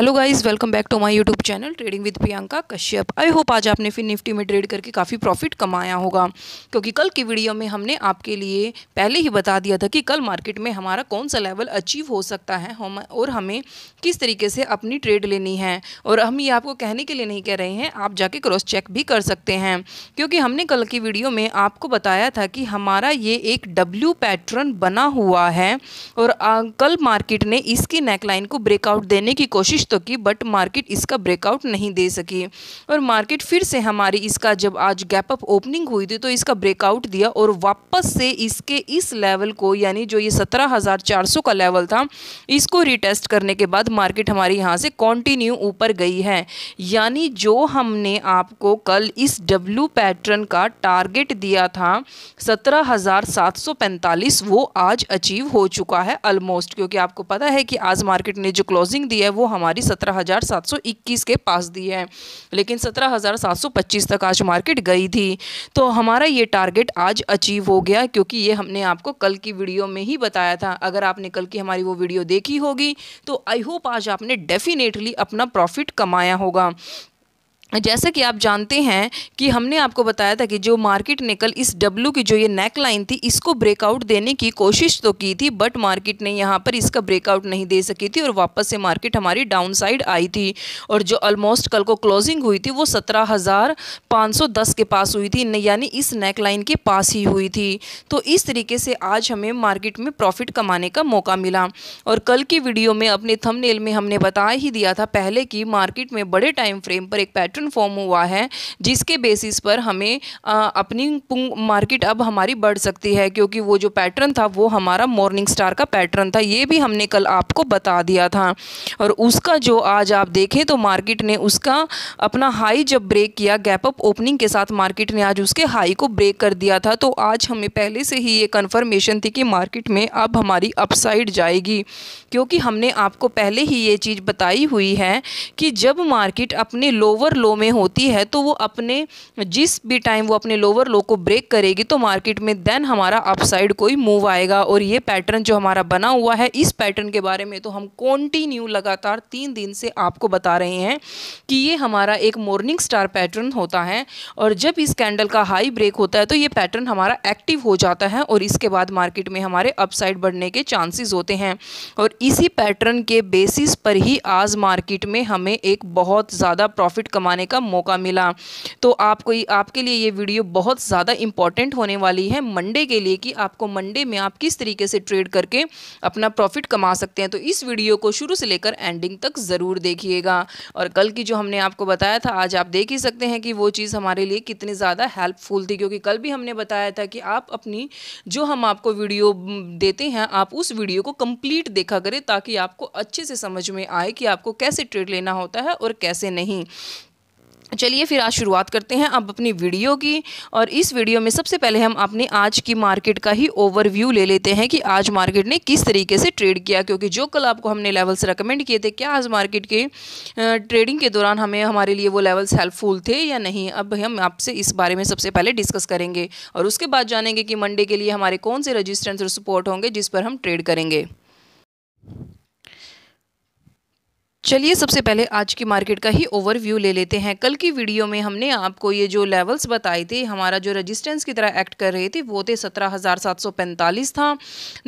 hello guys welcome back to my YouTube channel trading with Priyanka Kashyap I hope आज आपने फिर Nifty में trade करके काफ़ी प्रॉफिट कमाया होगा क्योंकि कल की वीडियो में हमने आपके लिए पहले ही बता दिया था कि कल मार्केट में हमारा कौन सा लेवल अचीव हो सकता है हम और हमें किस तरीके से अपनी ट्रेड लेनी है और हम ये आपको कहने के लिए नहीं कह रहे हैं आप जाके क्रॉस चेक भी कर सकते हैं क्योंकि हमने कल की वीडियो में आपको बताया था कि हमारा ये एक डब्ल्यू पैटर्न बना हुआ है और कल मार्केट ने इसकी नेकलाइन को ब्रेकआउट देने की कोशिश तो की बट मार्केट इसका ब्रेकआउट नहीं दे सकी और मार्केट फिर से हमारी इसका जब आज गैप अप ओपनिंग हुई थी तो इसका ब्रेकआउट दिया और वापस से इसके इस लेवल को यानी जो ये सत्रह का लेवल था इसको रिटेस्ट करने के बाद मार्केट हमारी यहाँ से कॉन्टिन्यू ऊपर गई है यानी जो हमने आपको कल इस डब्ल्यू पैटर्न का टारगेट दिया था पैंतालीस वो आज अचीव हो चुका है ऑलमोस्ट क्योंकि आपको पता है कि आज मार्केट ने जो क्लोजिंग दी है वो हमारी जानकारी सत्रह हज़ार सात सौ इक्कीस के पास दी है लेकिन सत्रह हज़ार सात सौ पच्चीस तक आज मार्केट गई थी तो हमारा ये टारगेट आज अचीव हो गया क्योंकि ये हमने आपको कल की वीडियो में ही बताया था अगर आपने कल की हमारी वो वीडियो देखी होगी तो आई होप आज आपने डेफिनेटली अपना प्रॉफिट कमाया होगा जैसा कि आप जानते हैं कि हमने आपको बताया था कि जो मार्केट ने कल इस डब्लू की जो ये नेक लाइन थी इसको ब्रेकआउट देने की कोशिश तो की थी बट मार्केट ने यहाँ पर इसका ब्रेकआउट नहीं दे सकी थी और वापस से मार्केट हमारी डाउन साइड आई थी और जो ऑलमोस्ट कल को क्लोजिंग हुई थी वो सत्रह हज़ार पाँच सौ दस के पास हुई थी यानी इस नेक लाइन के पास ही हुई थी तो इस तरीके से आज हमें मार्केट में प्रॉफिट कमाने का मौका मिला और कल की वीडियो में अपने थमनेल में हमने बता ही दिया था पहले कि मार्केट में बड़े टाइम फ्रेम पर एक पैटर्न पैटर्न फॉर्म हुआ है जिसके बेसिस पर हमें आ, अपनी मार्केट अब हमारी बढ़ सकती है क्योंकि वो जो पैटर्न था वो हमारा मॉर्निंग स्टार का पैटर्न था ये भी हमने कल आपको बता दिया था और उसका जो आज आप देखें तो मार्केट ने उसका अपना हाई जब ब्रेक किया गैप अप ओपनिंग के साथ मार्केट ने आज उसके हाई को ब्रेक कर दिया था तो आज हमें पहले से ही ये कन्फर्मेशन थी कि मार्केट में अब हमारी अपसाइड जाएगी क्योंकि हमने आपको पहले ही ये चीज़ बताई हुई है कि जब मार्केट अपने लोअर लो लो में होती है तो वो अपने जिस भी टाइम वो अपने लोअर लो को ब्रेक करेगी तो मार्केट में देन हमारा अपसाइड कोई मूव आएगा और ये पैटर्न जो हमारा बना हुआ है इस पैटर्न के बारे में तो हम कॉन्टिन्यू लगातार तीन दिन से आपको बता रहे हैं कि ये हमारा एक मॉर्निंग स्टार पैटर्न होता है और जब इस कैंडल का हाई ब्रेक होता है तो ये पैटर्न हमारा एक्टिव हो जाता है और इसके बाद मार्केट में हमारे अपसाइड बढ़ने के चांसेस होते हैं और इसी पैटर्न के बेसिस पर ही आज मार्केट में हमें एक बहुत ज़्यादा प्रॉफिट कमाने बनाने का मौका मिला तो आपको आपके लिए ये वीडियो बहुत ज़्यादा इंपॉर्टेंट होने वाली है मंडे के लिए कि आपको मंडे में आप किस तरीके से ट्रेड करके अपना प्रॉफिट कमा सकते हैं तो इस वीडियो को शुरू से लेकर एंडिंग तक ज़रूर देखिएगा और कल की जो हमने आपको बताया था आज आप देख ही सकते हैं कि वो चीज़ हमारे लिए कितनी ज़्यादा हेल्पफुल थी क्योंकि कल भी हमने बताया था कि आप अपनी जो हम आपको वीडियो देते हैं आप उस वीडियो को कंप्लीट देखा करें ताकि आपको अच्छे से समझ में आए कि आपको कैसे ट्रेड लेना होता है और कैसे नहीं चलिए फिर आज शुरुआत करते हैं अब अपनी वीडियो की और इस वीडियो में सबसे पहले हम अपने आज की मार्केट का ही ओवरव्यू ले लेते हैं कि आज मार्केट ने किस तरीके से ट्रेड किया क्योंकि जो कल आपको हमने लेवल्स रेकमेंड किए थे क्या आज मार्केट के ट्रेडिंग के दौरान हमें हमारे लिए वो लेवल्स हेल्पफुल थे या नहीं अब हम आपसे इस बारे में सबसे पहले डिस्कस करेंगे और उसके बाद जानेंगे कि मंडे के लिए हमारे कौन से रजिस्टेंस और सपोर्ट होंगे जिस पर हम ट्रेड करेंगे चलिए सबसे पहले आज की मार्केट का ही ओवरव्यू ले लेते हैं कल की वीडियो में हमने आपको ये जो लेवल्स बताए थे हमारा जो रेजिस्टेंस की तरह एक्ट कर रहे थे वो थे 17,745 था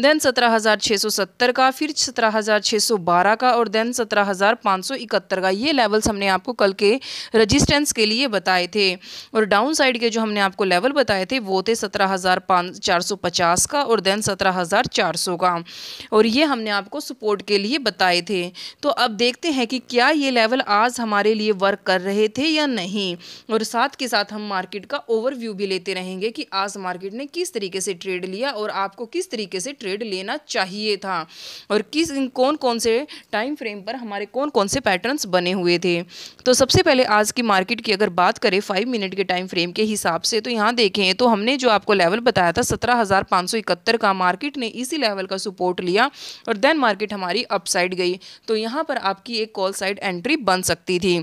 देन 17,670 का फिर 17,612 का और देन 17,571 का ये लेवल्स हमने आपको कल के रजिस्टेंस के लिए बताए थे और डाउन साइड के जो हमने आपको लेवल बताए थे वो थे सत्रह का और देन सत्रह का और ये हमने आपको सपोर्ट के लिए बताए थे तो अब देखते हैं कि क्या ये लेवल आज हमारे लिए वर्क कर रहे थे या नहीं और साथ के साथ हम मार्केट का ओवरव्यू भी लेते रहेंगे कि आज मार्केट ने किस तरीके से ट्रेड लिया और आपको किस तरीके से ट्रेड लेना चाहिए था और किस कौन कौन से टाइम फ्रेम पर हमारे कौन कौन से पैटर्न्स बने हुए थे तो सबसे पहले आज की मार्केट की अगर बात करें फाइव मिनट के टाइम फ्रेम के हिसाब से तो यहाँ देखें तो हमने जो आपको लेवल बताया था सत्रह का मार्केट ने इसी लेवल का सपोर्ट लिया और देन मार्केट हमारी अपसाइड गई तो यहाँ पर आपकी एक कॉल साइड एंट्री बन सकती थी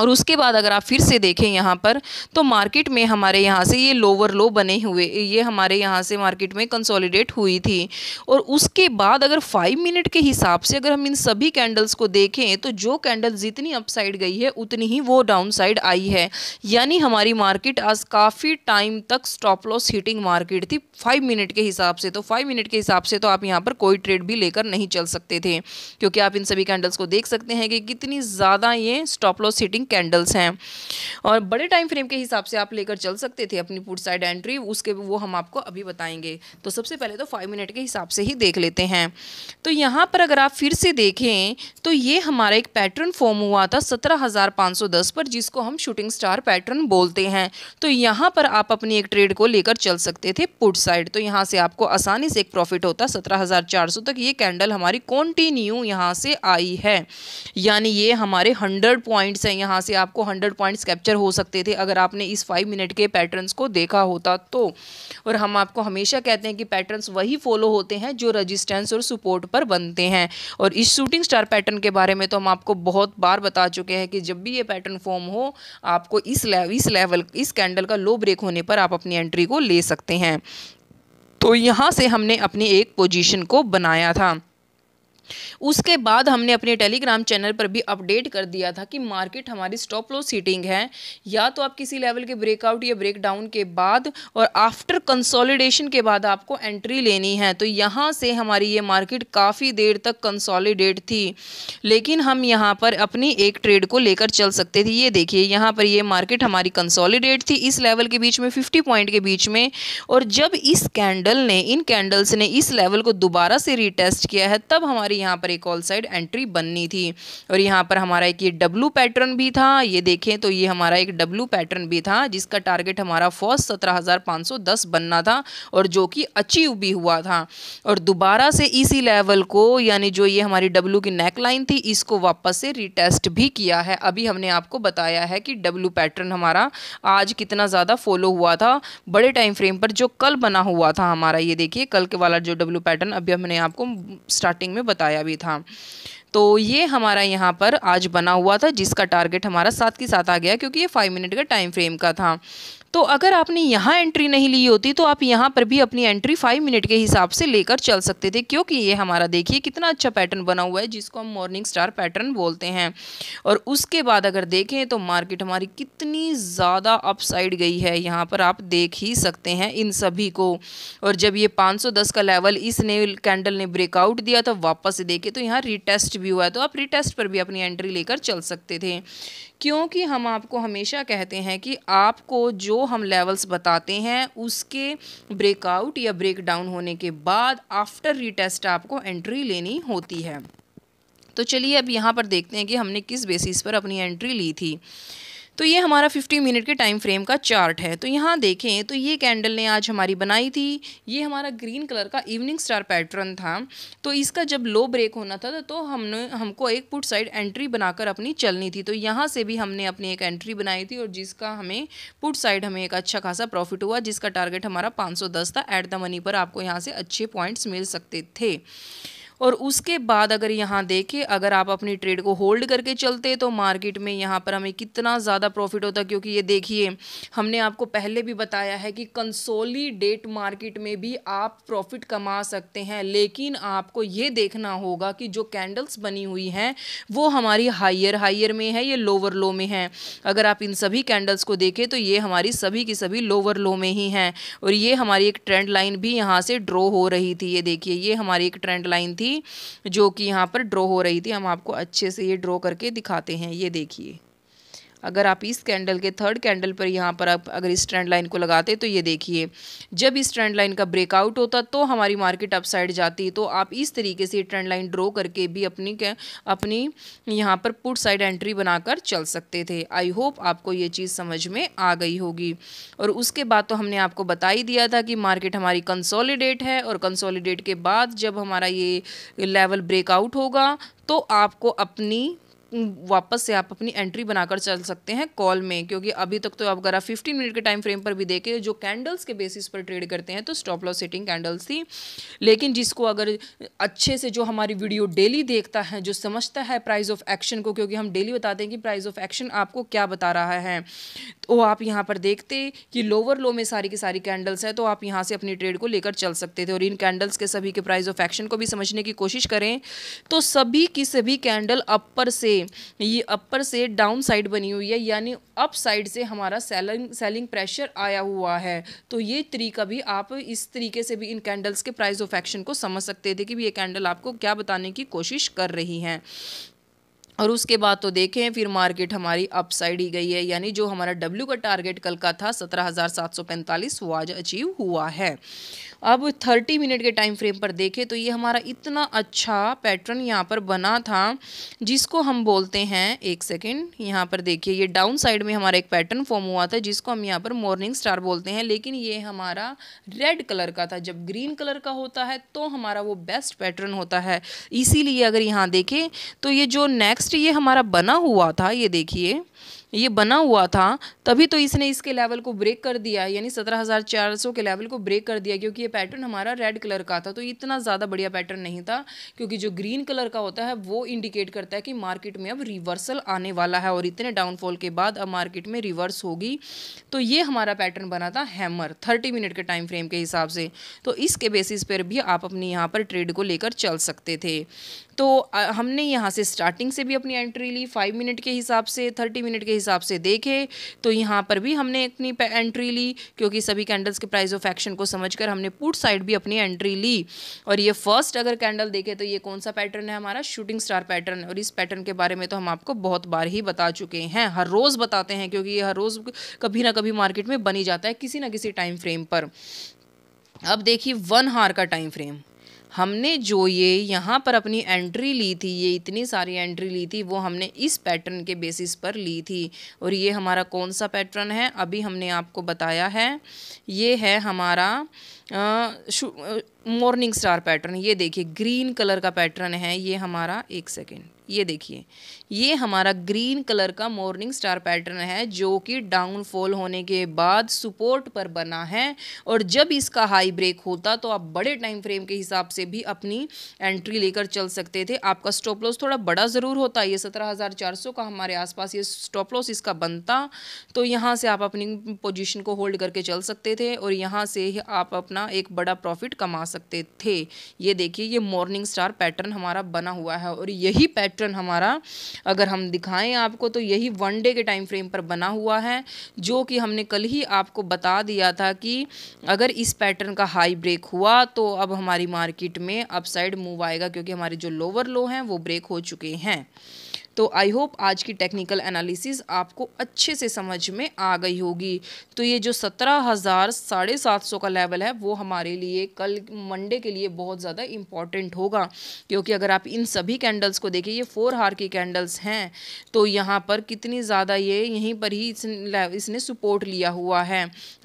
और उसके बाद अगर आप फिर से देखें यहाँ पर तो मार्केट में हमारे यहाँ से ये लोअर लो बने हुए ये हमारे यहाँ से मार्केट में कंसोलिडेट हुई थी और उसके बाद अगर फाइव मिनट के हिसाब से अगर हम इन सभी कैंडल्स को देखें तो जो कैंडल जितनी अपसाइड गई है उतनी ही वो डाउन साइड आई है यानी हमारी मार्केट आज काफ़ी टाइम तक स्टॉप लॉस हीटिंग मार्केट थी फाइव मिनट के हिसाब से तो फाइव मिनट के हिसाब से तो आप यहाँ पर कोई ट्रेड भी लेकर नहीं चल सकते थे क्योंकि आप इन सभी कैंडल्स को देख सकते हैं कि कितनी ज़्यादा ये स्टॉप लॉस हीटिंग कैंडल्स हैं और बड़े टाइम फ्रेम के हिसाब से आप लेकर चल सकते थे अपनी पुट साइड एंट्री उसके वो हम आपको अभी बताएंगे तो सबसे पहले तो फाइव मिनट के हिसाब से ही देख लेते हैं तो यहाँ पर अगर आप फिर से देखें तो ये हमारा एक पैटर्न फॉर्म हुआ था सत्रह पर जिसको हम शूटिंग स्टार पैटर्न बोलते हैं तो यहाँ पर आप अपनी एक ट्रेड को लेकर चल सकते थे पुट साइड तो यहाँ से आपको आसानी से एक प्रॉफिट होता सत्रह तक ये कैंडल हमारी कॉन्टिन्यू यहाँ से आई है यानी ये हमारे हंड्रेड पॉइंट्स हैं यहाँ यहाँ से आपको हंड्रेड पॉइंट्स कैप्चर हो सकते थे अगर आपने इस फाइव मिनट के पैटर्न्स को देखा होता तो और हम आपको हमेशा कहते हैं कि पैटर्न्स वही फॉलो होते हैं जो रजिस्टेंस और सपोर्ट पर बनते हैं और इस शूटिंग स्टार पैटर्न के बारे में तो हम आपको बहुत बार बता चुके हैं कि जब भी ये पैटर्न फॉर्म हो आपको इस लेवल इस लेवल इस कैंडल का लो ब्रेक होने पर आप अपनी एंट्री को ले सकते हैं तो यहाँ से हमने अपनी एक पोजीशन को बनाया था उसके बाद हमने अपने टेलीग्राम चैनल पर भी अपडेट कर दिया था कि मार्केट हमारी स्टॉप लॉस सीटिंग है या तो आप किसी लेवल के ब्रेकआउट या ब्रेकडाउन के बाद और आफ्टर कंसोलिडेशन के बाद आपको एंट्री लेनी है तो यहाँ से हमारी ये मार्केट काफ़ी देर तक कंसोलिडेट थी लेकिन हम यहाँ पर अपनी एक ट्रेड को लेकर चल सकते थे ये देखिए यहाँ पर ये मार्केट हमारी कंसोलिडेट थी इस लेवल के बीच में फिफ्टी पॉइंट के बीच में और जब इस कैंडल ने इन कैंडल्स ने इस लेवल को दोबारा से रिटेस्ट किया है तब हमारी यहाँ पर एक ऑल साइड एंट्री बननी थी और यहाँ पर हमारा एक ये डब्लू पैटर्न भी था ये देखें तो ये हमारा एक डब्लू पैटर्न भी था जिसका टारगेट हमारा फर्स्ट सत्रह बनना था और जो कि अचीव भी हुआ था और दोबारा से इसी लेवल को यानी जो ये हमारी डब्लू की नेक लाइन थी इसको वापस से रिटेस्ट भी किया है अभी हमने आपको बताया है कि डब्लू पैटर्न हमारा आज कितना ज़्यादा फॉलो हुआ था बड़े टाइम फ्रेम पर जो कल बना हुआ था हमारा ये देखिए कल के वाला जो डब्लू पैटर्न अभी हमने आपको स्टार्टिंग में बताया बताया भी था तो ये हमारा यहाँ पर आज बना हुआ था जिसका टारगेट हमारा साथ के साथ आ गया क्योंकि ये फाइव मिनट का टाइम फ्रेम का था तो अगर आपने यहाँ एंट्री नहीं ली होती तो आप यहाँ पर भी अपनी एंट्री फाइव मिनट के हिसाब से लेकर चल सकते थे क्योंकि ये हमारा देखिए कितना अच्छा पैटर्न बना हुआ है जिसको हम मॉर्निंग स्टार पैटर्न बोलते हैं और उसके बाद अगर देखें तो मार्केट हमारी कितनी ज़्यादा अपसाइड गई है यहाँ पर आप देख ही सकते हैं इन सभी को और जब ये पाँच का लेवल इसने कैंडल ने ब्रेकआउट दिया तो वापस देखे देखें तो यहाँ रिटेस्ट भी हुआ है तो आप रिटेस्ट पर भी अपनी एंट्री लेकर चल सकते थे क्योंकि हम आपको हमेशा कहते हैं कि आपको जो हम लेवल्स बताते हैं उसके ब्रेकआउट या ब्रेक डाउन होने के बाद आफ्टर रीटेस्ट आपको एंट्री लेनी होती है तो चलिए अब यहाँ पर देखते हैं कि हमने किस बेसिस पर अपनी एंट्री ली थी तो ये हमारा 15 मिनट के टाइम फ्रेम का चार्ट है तो यहाँ देखें तो ये कैंडल ने आज हमारी बनाई थी ये हमारा ग्रीन कलर का इवनिंग स्टार पैटर्न था तो इसका जब लो ब्रेक होना था तो हमने हमको एक पुट साइड एंट्री बनाकर अपनी चलनी थी तो यहाँ से भी हमने अपनी एक एंट्री बनाई थी और जिसका हमें पुट साइड हमें एक अच्छा खासा प्रॉफिट हुआ जिसका टारगेट हमारा पाँच था एट द मनी पर आपको यहाँ से अच्छे पॉइंट्स मिल सकते थे और उसके बाद अगर यहाँ देखें अगर आप अपनी ट्रेड को होल्ड करके चलते तो मार्केट में यहाँ पर हमें कितना ज़्यादा प्रॉफिट होता क्योंकि ये देखिए हमने आपको पहले भी बताया है कि कंसोलीडेट मार्केट में भी आप प्रॉफिट कमा सकते हैं लेकिन आपको ये देखना होगा कि जो कैंडल्स बनी हुई हैं वो हमारी हाइयर हाइयर में है ये लोअर लो में है अगर आप इन सभी कैंडल्स को देखें तो ये हमारी सभी की सभी लोअर लो में ही हैं और ये हमारी एक ट्रेंड लाइन भी यहाँ से ड्रॉ हो रही थी ये देखिए ये हमारी एक ट्रेंड लाइन थी थी जो कि यहाँ पर ड्रॉ हो रही थी हम आपको अच्छे से ये ड्रॉ करके दिखाते हैं ये देखिए अगर आप इस कैंडल के थर्ड कैंडल पर यहाँ पर आप अगर इस ट्रेंड लाइन को लगाते तो ये देखिए जब इस ट्रेंड लाइन का ब्रेकआउट होता तो हमारी मार्केट अपसाइड जाती तो आप इस तरीके से ट्रेंड लाइन ड्रॉ करके भी अपनी अपनी यहाँ पर पुट साइड एंट्री बनाकर चल सकते थे आई होप आपको ये चीज़ समझ में आ गई होगी और उसके बाद तो हमने आपको बता ही दिया था कि मार्केट हमारी कंसोलिडेट है और कंसोलिडेट के बाद जब हमारा ये लेवल ब्रेकआउट होगा तो आपको अपनी वापस से आप अपनी एंट्री बनाकर चल सकते हैं कॉल में क्योंकि अभी तक तो आप अगर आप फिफ्टीन मिनट के टाइम फ्रेम पर भी देखें जो कैंडल्स के बेसिस पर ट्रेड करते हैं तो स्टॉप लॉस सेटिंग कैंडल्स थी लेकिन जिसको अगर अच्छे से जो हमारी वीडियो डेली देखता है जो समझता है प्राइस ऑफ एक्शन को क्योंकि हम डेली बताते हैं कि प्राइस ऑफ एक्शन आपको क्या बता रहा है तो आप यहाँ पर देखते कि लोअर लो में सारी की सारी कैंडल्स हैं तो आप यहाँ से अपनी ट्रेड को लेकर चल सकते थे और इन कैंडल्स के सभी के प्राइस ऑफ एक्शन को भी समझने की कोशिश करें तो सभी की सभी कैंडल अपर से ये अपर से डाउन साइड बनी हुई है यानी अप साइड से हमारा सेलिंग सेलिंग प्रेशर आया हुआ है तो ये तरीका भी आप इस तरीके से भी इन कैंडल्स के प्राइस ऑफ एक्शन को समझ सकते थे कि भी ये कैंडल आपको क्या बताने की कोशिश कर रही हैं और उसके बाद तो देखें फिर मार्केट हमारी अपसाइड ही गई है यानी जो हमारा डब्ल्यू का टारगेट कल का था सत्रह हज़ार सात सौ पैंतालीस वो आज अचीव हुआ है अब थर्टी मिनट के टाइम फ्रेम पर देखें तो ये हमारा इतना अच्छा पैटर्न यहाँ पर बना था जिसको हम बोलते हैं एक सेकेंड यहाँ पर देखिए ये डाउन साइड में हमारा एक पैटर्न फॉर्म हुआ था जिसको हम यहाँ पर मॉर्निंग स्टार बोलते हैं लेकिन ये हमारा रेड कलर का था जब ग्रीन कलर का होता है तो हमारा वो बेस्ट पैटर्न होता है इसीलिए अगर यहाँ देखें तो ये जो नेक्स्ट ये हमारा बना हुआ था ये देखिए ये बना हुआ था तभी तो इसने इसके लेवल को ब्रेक कर दिया यानी सत्रह हज़ार चार सौ के लेवल को ब्रेक कर दिया क्योंकि ये पैटर्न हमारा रेड कलर का था तो इतना ज़्यादा बढ़िया पैटर्न नहीं था क्योंकि जो ग्रीन कलर का होता है वो इंडिकेट करता है कि मार्केट में अब रिवर्सल आने वाला है और इतने डाउनफॉल के बाद अब मार्केट में रिवर्स होगी तो ये हमारा पैटर्न बना था हैमर थर्टी मिनट के टाइम फ्रेम के हिसाब से तो इसके बेसिस पर भी आप अपनी यहाँ पर ट्रेड को लेकर चल सकते थे तो हमने यहाँ से स्टार्टिंग से भी अपनी एंट्री ली फाइव मिनट के हिसाब से थर्टी मिनट के हिसाब से देखें तो यहाँ पर भी हमने अपनी एंट्री ली क्योंकि सभी कैंडल्स के प्राइस ऑफ एक्शन को समझकर हमने पुट साइड भी अपनी एंट्री ली और ये फर्स्ट अगर कैंडल देखें तो ये कौन सा पैटर्न है हमारा शूटिंग स्टार पैटर्न और इस पैटर्न के बारे में तो हम आपको बहुत बार ही बता चुके हैं हर रोज़ बताते हैं क्योंकि ये हर रोज़ कभी ना कभी मार्केट में बनी जाता है किसी ना किसी टाइम फ्रेम पर अब देखिए वन हार का टाइम फ्रेम हमने जो ये यहाँ पर अपनी एंट्री ली थी ये इतनी सारी एंट्री ली थी वो हमने इस पैटर्न के बेसिस पर ली थी और ये हमारा कौन सा पैटर्न है अभी हमने आपको बताया है ये है हमारा मॉर्निंग स्टार पैटर्न ये देखिए ग्रीन कलर का पैटर्न है ये हमारा एक सेकेंड ये देखिए ये हमारा ग्रीन कलर का मॉर्निंग स्टार पैटर्न है जो कि डाउनफॉल होने के बाद सपोर्ट पर बना है और जब इसका हाई ब्रेक होता तो आप बड़े टाइम फ्रेम के हिसाब से भी अपनी एंट्री लेकर चल सकते थे आपका स्टॉप लॉस थोड़ा बड़ा ज़रूर होता ये सत्रह का हमारे आसपास ये स्टॉप लॉस इसका बनता तो यहाँ से आप अपनी पोजिशन को होल्ड करके चल सकते थे और यहाँ से आप अपना एक बड़ा प्रॉफिट कमा सकते थे ये देखिए ये मॉर्निंग स्टार पैटर्न हमारा बना हुआ है और यही पैटर्न पैटर्न हमारा अगर हम दिखाएं आपको तो यही वन डे के टाइम फ्रेम पर बना हुआ है जो कि हमने कल ही आपको बता दिया था कि अगर इस पैटर्न का हाई ब्रेक हुआ तो अब हमारी मार्केट में अपसाइड मूव आएगा क्योंकि हमारे जो लोअर लो हैं वो ब्रेक हो चुके हैं तो आई होप आज की टेक्निकल एनालिसिस आपको अच्छे से समझ में आ गई होगी तो ये जो सत्रह हज़ार साढ़े सात सौ का लेवल है वो हमारे लिए कल मंडे के लिए बहुत ज़्यादा इम्पॉर्टेंट होगा क्योंकि अगर आप इन सभी कैंडल्स को देखिए ये फोर हार की कैंडल्स हैं तो यहाँ पर कितनी ज़्यादा ये यहीं पर ही इसने, इसने सपोर्ट लिया हुआ है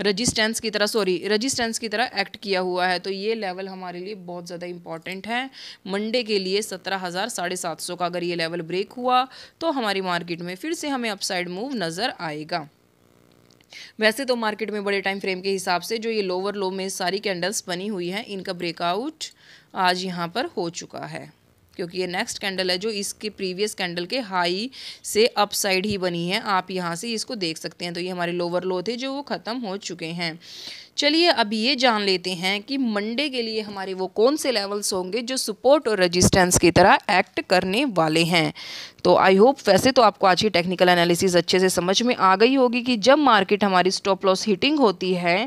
रजिस्टेंस की तरह सॉरी रजिस्टेंस की तरह एक्ट किया हुआ है तो ये लेवल हमारे लिए बहुत ज़्यादा इंपॉर्टेंट है मंडे के लिए सत्रह हज़ार साढ़े सात सौ का अगर ये लेवल ब्रेक हुआ हुआ तो हमारी मार्केट में फिर से हमें अपसाइड मूव नज़र आएगा वैसे तो मार्केट में बड़े टाइम फ्रेम के हिसाब से जो ये लोअर लो में सारी कैंडल्स बनी हुई हैं इनका ब्रेकआउट आज यहाँ पर हो चुका है क्योंकि ये नेक्स्ट कैंडल है जो इसके प्रीवियस कैंडल के हाई से अपसाइड ही बनी है आप यहाँ से इसको देख सकते हैं तो ये हमारे लोअर लो थे जो वो ख़त्म हो चुके हैं चलिए अब ये जान लेते हैं कि मंडे के लिए हमारे वो कौन से लेवल्स होंगे जो सपोर्ट और रेजिस्टेंस की तरह एक्ट करने वाले हैं तो आई होप वैसे तो आपको आज की टेक्निकल एनालिसिस अच्छे से समझ में आ गई होगी कि जब मार्केट हमारी स्टॉप लॉस हिटिंग होती है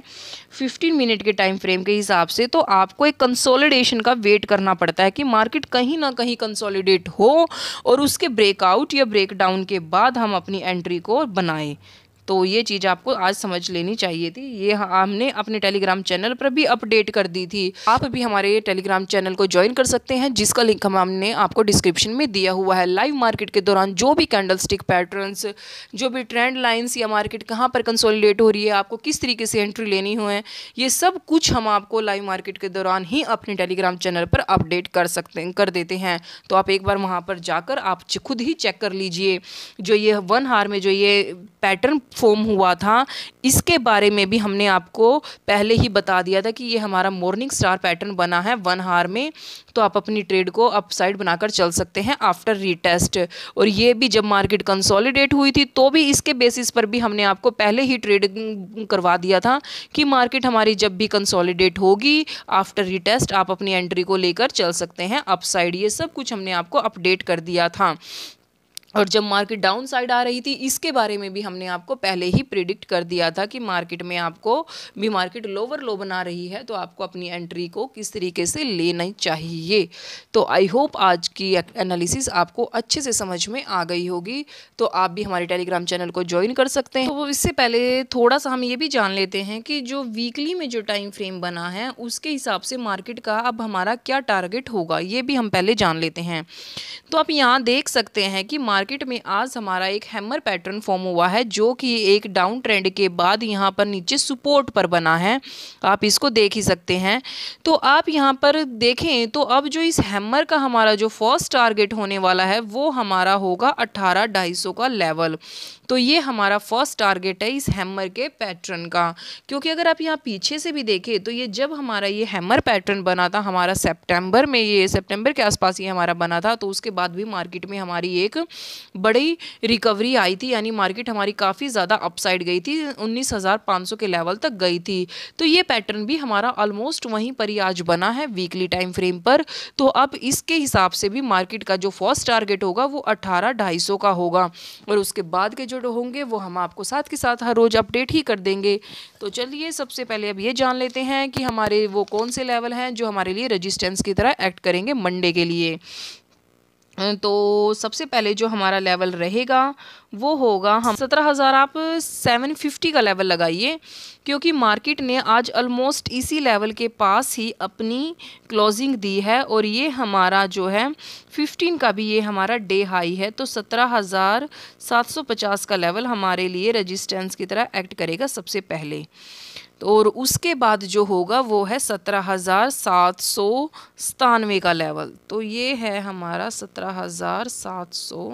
15 मिनट के टाइम फ्रेम के हिसाब से तो आपको एक कंसोलिडेशन का वेट करना पड़ता है कि मार्केट कहीं ना कहीं कंसोलिडेट हो और उसके ब्रेकआउट या ब्रेकडाउन के बाद हम अपनी एंट्री को बनाएं तो ये चीज़ आपको आज समझ लेनी चाहिए थी ये हमने अपने टेलीग्राम चैनल पर भी अपडेट कर दी थी आप भी हमारे टेलीग्राम चैनल को ज्वाइन कर सकते हैं जिसका लिंक हम हमने आपको डिस्क्रिप्शन में दिया हुआ है लाइव मार्केट के दौरान जो भी कैंडल स्टिक पैटर्नस जो भी ट्रेंड लाइन्स या मार्केट कहाँ पर कंसोलिडेट हो रही है आपको किस तरीके से एंट्री लेनी हो है ये सब कुछ हम आपको लाइव मार्केट के दौरान ही अपने टेलीग्राम चैनल पर अपडेट कर सकते कर देते हैं तो आप एक बार वहाँ पर जाकर आप खुद ही चेक कर लीजिए जो ये वन हार में जो ये पैटर्न फॉर्म हुआ था इसके बारे में भी हमने आपको पहले ही बता दिया था कि ये हमारा मॉर्निंग स्टार पैटर्न बना है वन हार में तो आप अपनी ट्रेड को अप साइड बनाकर चल सकते हैं आफ्टर रीटेस्ट और ये भी जब मार्केट कंसोलिडेट हुई थी तो भी इसके बेसिस पर भी हमने आपको पहले ही ट्रेड करवा दिया था कि मार्केट हमारी जब भी कंसोलिडेट होगी आफ्टर रिटेस्ट आप अपनी एंट्री को लेकर चल सकते हैं अपसाइड ये सब कुछ हमने आपको अपडेट कर दिया था और जब मार्केट डाउन साइड आ रही थी इसके बारे में भी हमने आपको पहले ही प्रिडिक्ट कर दिया था कि मार्केट में आपको भी मार्केट लोवर लो बना रही है तो आपको अपनी एंट्री को किस तरीके से लेना चाहिए तो आई होप आज की एनालिसिस आपको अच्छे से समझ में आ गई होगी तो आप भी हमारे टेलीग्राम चैनल को ज्वाइन कर सकते हैं तो इससे पहले थोड़ा सा हम ये भी जान लेते हैं कि जो वीकली में जो टाइम फ्रेम बना है उसके हिसाब से मार्केट का अब हमारा क्या टारगेट होगा ये भी हम पहले जान लेते हैं तो आप यहाँ देख सकते हैं कि मार्केट में आज हमारा एक हैमर पैटर्न फॉर्म हुआ है जो कि एक डाउन ट्रेंड के बाद यहाँ पर नीचे सपोर्ट पर बना है आप इसको देख ही सकते हैं तो आप यहाँ पर देखें तो अब जो इस हैमर का हमारा जो फर्स्ट टारगेट होने वाला है वो हमारा होगा अट्ठारह ढाई का लेवल तो ये हमारा फर्स्ट टारगेट है इस हैमर के पैटर्न का क्योंकि अगर आप यहाँ पीछे से भी देखें तो ये जब हमारा ये हैमर पैटर्न बना था हमारा सेप्टेम्बर में ये सेप्टेम्बर के आसपास ये हमारा बना था तो उसके बाद भी मार्केट में हमारी एक बड़ी रिकवरी आई थी यानी मार्केट हमारी काफ़ी ज़्यादा अपसाइड गई थी उन्नीस के लेवल तक गई थी तो ये पैटर्न भी हमारा ऑलमोस्ट वहीं पर ही आज बना है वीकली टाइम फ्रेम पर तो अब इसके हिसाब से भी मार्केट का जो फर्स्ट टारगेट होगा वो अट्ठारह ढाई का होगा और उसके बाद के जो होंगे वो हम आपको साथ के साथ हर रोज़ अपडेट ही कर देंगे तो चलिए सबसे पहले अब ये जान लेते हैं कि हमारे वो कौन से लेवल हैं जो हमारे लिए रजिस्टेंस की तरह एक्ट करेंगे मंडे के लिए तो सबसे पहले जो हमारा लेवल रहेगा वो होगा हम सत्रह हज़ार आप सेवन फिफ्टी का लेवल लगाइए क्योंकि मार्केट ने आज ऑलमोस्ट इसी लेवल के पास ही अपनी क्लोजिंग दी है और ये हमारा जो है फिफ्टीन का भी ये हमारा डे हाई है तो सत्रह हज़ार सात सौ पचास का लेवल हमारे लिए रजिस्टेंस की तरह एक्ट करेगा सबसे पहले तो और उसके बाद जो होगा वो है सत्रह हज़ार सात सौ सतानवे का लेवल तो ये है हमारा सत्रह हज़ार सात सौ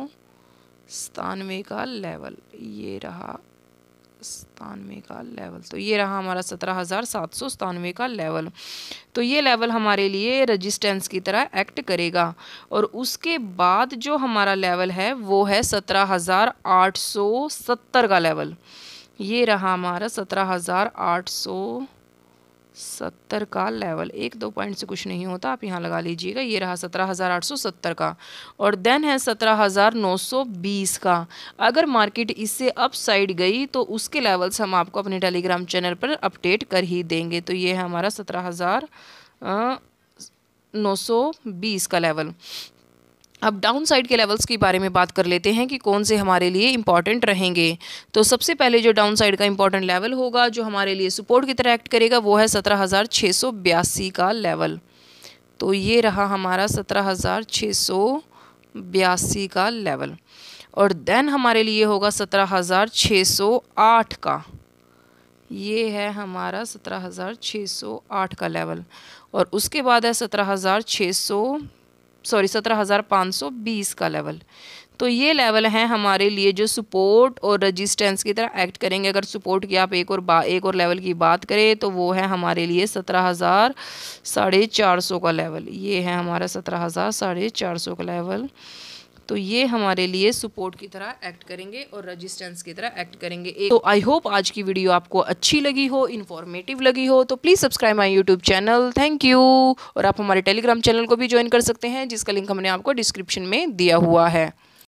सतानवे का लेवल ये रहा सतानवे का लेवल तो ये रहा हमारा सत्रह हज़ार सात सौ सतानवे का लेवल तो ये लेवल हमारे लिए रेजिस्टेंस की तरह एक्ट करेगा और उसके बाद जो हमारा लेवल है वो है सत्रह हज़ार आठ सौ सत्तर का लेवल ये रहा हमारा सत्रह हज़ार आठ सौ सत्तर का लेवल एक दो पॉइंट से कुछ नहीं होता आप यहाँ लगा लीजिएगा ये रहा सत्रह हज़ार आठ सौ सत्तर का और देन है सत्रह हज़ार नौ सौ बीस का अगर मार्केट इससे अप साइड गई तो उसके लेवल्स हम आपको अपने टेलीग्राम चैनल पर अपडेट कर ही देंगे तो ये है हमारा सत्रह हज़ार नौ सौ बीस का लेवल अब डाउन साइड के लेवल्स के बारे में बात कर लेते हैं कि कौन से हमारे लिए इंपॉर्टेंट रहेंगे तो सबसे पहले जो डाउन साइड का इंपॉर्टेंट लेवल होगा जो हमारे लिए सपोर्ट की तरह एक्ट करेगा वो है सत्रह हज़ार छः सौ बयासी का लेवल तो ये रहा हमारा सत्रह हज़ार छः सौ बयासी का लेवल और देन हमारे लिए होगा सत्रह हज़ार छः सौ आठ का ये है हमारा सत्रह हज़ार छः सौ आठ का लेवल और उसके बाद है सत्रह हज़ार छः सौ सॉरी सत्रह हज़ार पाँच सौ बीस का लेवल तो ये लेवल हैं हमारे लिए जो सपोर्ट और रजिस्टेंस की तरह एक्ट करेंगे अगर सपोर्ट की आप एक और बा एक और लेवल की बात करें तो वो है हमारे लिए सत्रह हज़ार साढ़े चार सौ का लेवल ये है हमारा सत्रह हज़ार साढ़े चार सौ का लेवल तो ये हमारे लिए सपोर्ट की तरह एक्ट करेंगे और रजिस्टेंस की तरह एक्ट करेंगे तो आई होप आज की वीडियो आपको अच्छी लगी हो इन्फॉर्मेटिव लगी हो तो please subscribe my YouTube channel thank you और आप हमारे टेलीग्राम चैनल को भी ज्वाइन कर सकते हैं जिसका लिंक हमने आपको डिस्क्रिप्शन में दिया हुआ है